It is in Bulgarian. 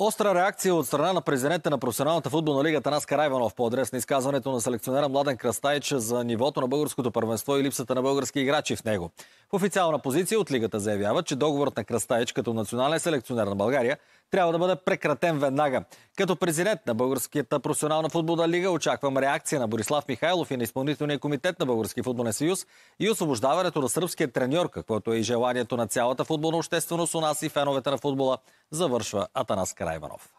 Остра реакция от страна на президента на професионалната футболна лига Танас Карайванов по адрес на изказването на селекционера Младен Крастайч за нивото на българското първенство и липсата на български играчи в него. В официална позиция от лигата заявява, че договорът на Крастайч като национален селекционер на България трябва да бъде прекратен веднага. Като президент на Българската професионална футболна лига очаквам реакция на Борислав Михайлов и на изпълнителния комитет на Български футболен съюз и освобождаването на сръбския треньор, каквото е и желанието на цялата футболна общественост у нас и феновете на футбола, завършва Атанас Карайванов.